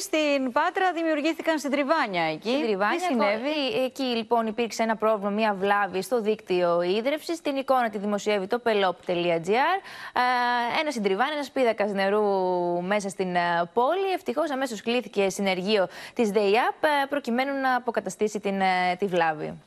στην Πάτρα δημιουργήθηκαν συντριβάνια εκεί. Συντριβάνια. Τι συνέβη. Ε, εκεί λοιπόν υπήρξε ένα πρόβλημα, μια βλάβη στο δίκτυο ίδρυυση. Την εικόνα τη δημοσιεύει το pelop.gr. Ε, ένας συντριβάνι, ένας πίδακας νερού μέσα στην ε, πόλη. Ευτυχώς αμέσως κλήθηκε συνεργείο της ΔΕΙΑΠ προκειμένου να αποκαταστήσει την, τη βλάβη.